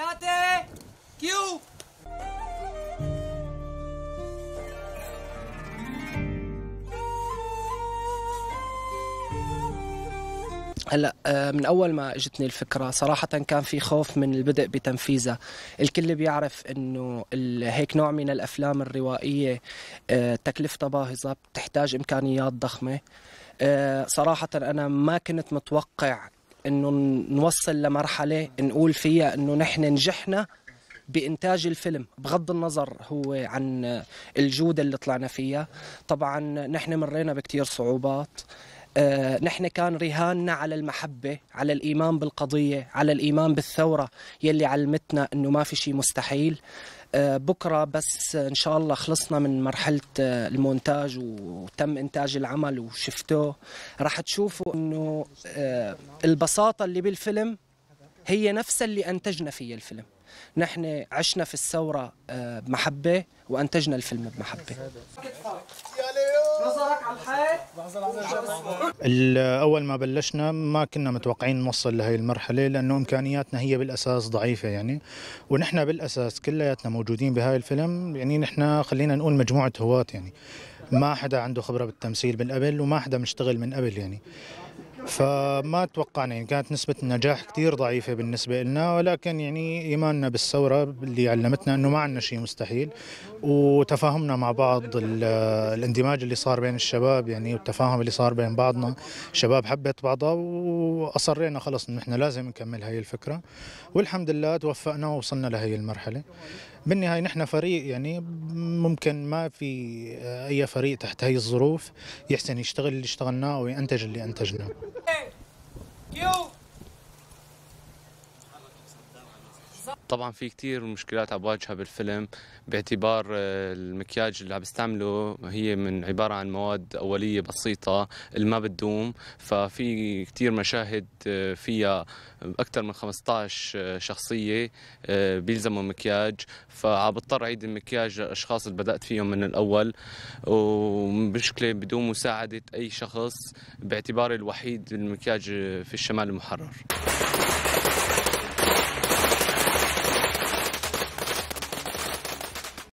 هلا آه، من اول ما اجتني الفكره صراحه كان في خوف من البدء بتنفيذها الكل بيعرف انه هيك نوع من الافلام الروائيه آه، تكلفتها باهظه بتحتاج امكانيات ضخمه آه، صراحه انا ما كنت متوقع انه نوصل لمرحله نقول فيها انه نحن نجحنا بانتاج الفيلم بغض النظر هو عن الجوده اللي طلعنا فيها طبعا نحن مرينا بكثير صعوبات آه، نحن كان رهاننا على المحبة على الإيمان بالقضية على الإيمان بالثورة يلي علمتنا أنه ما في شيء مستحيل آه، بكرة بس إن شاء الله خلصنا من مرحلة آه، المونتاج وتم إنتاج العمل وشفته راح تشوفوا أنه البساطة اللي بالفيلم هي نفسها اللي أنتجنا فيها الفيلم نحن عشنا في الثورة بمحبة وأنتجنا الفيلم بمحبة اول ما بلشنا ما كنا متوقعين نوصل لهي المرحله لانه امكانياتنا هي بالاساس ضعيفه يعني ونحن بالاساس كلياتنا موجودين بهاي الفيلم يعني نحن خلينا نقول مجموعه هواة يعني ما حدا عنده خبره بالتمثيل من قبل وما حدا مشتغل من قبل يعني فما توقعنا يعني كانت نسبة النجاح كثير ضعيفة بالنسبة لنا ولكن يعني إيماننا بالثورة اللي علمتنا أنه ما عندنا شيء مستحيل وتفاهمنا مع بعض الاندماج اللي صار بين الشباب يعني والتفاهم اللي صار بين بعضنا الشباب حبت بعضها وأصرينا خلص أنه إحنا لازم نكمل هاي الفكرة والحمد لله توفقنا ووصلنا لهي المرحلة بالنهايه نحن فريق يعني ممكن ما في اي فريق تحت هي الظروف يحسن يشتغل اللي اشتغلناه وينتج اللي انتجناه طبعا في كثير مشكلات عم بواجهها بالفيلم باعتبار آه، المكياج اللي عم بستعمله هي من عباره عن مواد اوليه بسيطه اللي ما بتدوم ففي كثير مشاهد آه، فيها اكثر من 15 آه، شخصيه بيلزموا مكياج فعم بضطر اعيد المكياج للاشخاص اللي بدات فيهم من الاول ومشكله بدون مساعده اي شخص باعتباري الوحيد المكياج في الشمال المحرر